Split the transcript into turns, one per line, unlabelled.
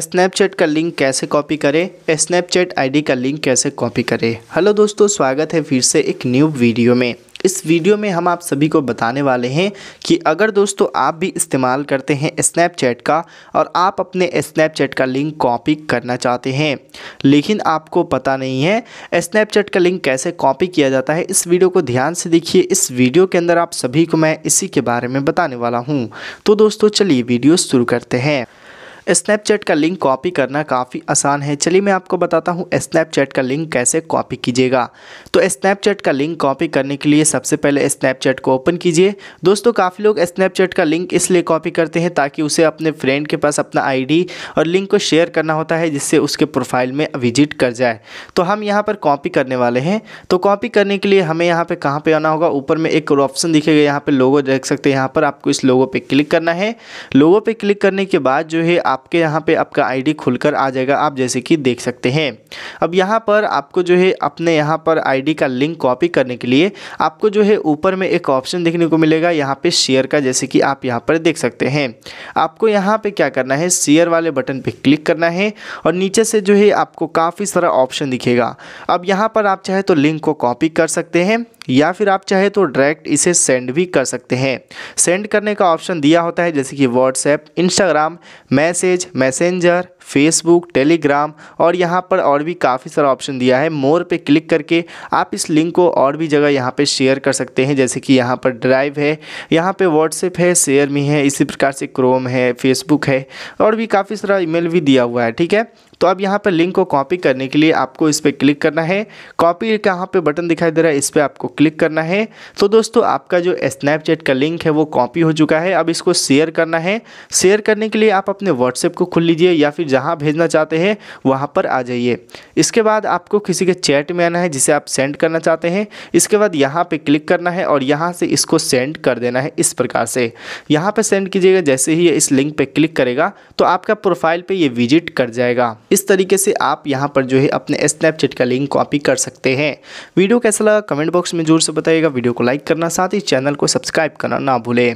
Snapchat का link कैसे copy करें स्नैपचैट आईडी का लिंक कैसे कॉपी करें हेलो दोस्तों स्वागत है फिर से एक न्यू वीडियो में इस वीडियो में हम आप सभी को बताने वाले हैं कि अगर दोस्तों आप भी इस्तेमाल करते हैं स्नैपचैट का और आप अपने स्नैपचैट का लिंक कॉपी करना चाहते हैं लेकिन आपको पता नहीं है स्नैपचैट का लिंक कैसे कॉपी किया जाता है इस वीडियो को ध्यान से देखिए इस वीडियो के अंदर आप सभी को मैं इसी के बारे में बताने वाला हूँ तो दोस्तों चलिए वीडियो शुरू करते हैं स्नैपचैट का लिंक कॉपी करना काफ़ी आसान है चलिए मैं आपको बताता हूँ स्नैपचैट का लिंक कैसे कॉपी कीजिएगा तो स्नैपचैट का लिंक कॉपी करने के लिए सबसे पहले स्नैपचैट को ओपन कीजिए दोस्तों काफ़ी लोग स्नैपचैट का लिंक इसलिए कॉपी करते हैं ताकि उसे अपने फ्रेंड के पास अपना आईडी और लिंक को शेयर करना होता है जिससे उसके प्रोफाइल में विजिट कर जाए तो हम यहाँ पर कॉपी करने वाले हैं तो कॉपी करने के लिए हमें यहाँ पर कहाँ पर आना होगा ऊपर में एक ऑप्शन दिखेगा यहाँ पर लोगो देख सकते हैं यहाँ पर आपको इस लोगो पर क्लिक करना है लोगो पर क्लिक करने के बाद जो है आपके यहाँ पे आपका आईडी खुलकर आ जाएगा आप जैसे कि देख सकते हैं अब यहाँ पर आपको जो है अपने यहाँ पर आईडी का लिंक कॉपी करने के लिए आपको जो है ऊपर में एक ऑप्शन देखने को मिलेगा यहाँ पे शेयर का जैसे कि आप यहाँ पर देख सकते हैं आपको यहाँ पर क्या करना है शेयर वाले बटन पर क्लिक करना है और नीचे से जो है आपको काफ़ी सारा ऑप्शन दिखेगा अब यहाँ पर आप चाहे तो लिंक को कॉपी कर सकते हैं या फिर आप चाहे तो डायरेक्ट इसे सेंड भी कर सकते हैं सेंड करने का ऑप्शन दिया होता है जैसे कि WhatsApp Instagram message messenger Facebook Telegram और यहाँ पर और भी काफ़ी सारा ऑप्शन दिया है मोर पे क्लिक करके आप इस लिंक को और भी जगह यहाँ पे शेयर कर सकते हैं जैसे कि यहाँ पर ड्राइव है यहाँ पे व्हाट्सएप है शेयर मी है इसी प्रकार से क्रोम है फेसबुक है और भी काफ़ी सारा ईमेल भी दिया हुआ है ठीक है तो अब यहाँ पर लिंक को कॉपी करने के लिए आपको इस पर क्लिक करना है कॉपी कहाँ पर बटन दिखाई दे रहा है इस पर आपको क्लिक करना है तो दोस्तों आपका जो स्नैपचैट का लिंक है वो कॉपी हो चुका है अब इसको शेयर करना है शेयर करने के लिए आप अपने व्हाट्सएप को खुल लीजिए या फिर जहाँ भेजना चाहते हैं वहाँ पर आ जाइए इसके बाद आपको किसी के चैट में आना है जिसे आप सेंड करना चाहते हैं इसके बाद यहाँ पे क्लिक करना है और यहाँ से इसको सेंड कर देना है इस प्रकार से यहाँ पे सेंड कीजिएगा जैसे ही ये इस लिंक पे क्लिक करेगा तो आपका प्रोफाइल पे ये विजिट कर जाएगा इस तरीके से आप यहाँ पर जो है अपने स्नैपचैट का लिंक कॉपी कर सकते हैं वीडियो कैसा लगा कमेंट बॉक्स में जोर से बताइएगा वीडियो को लाइक करना साथ ही चैनल को सब्सक्राइब करना ना भूलें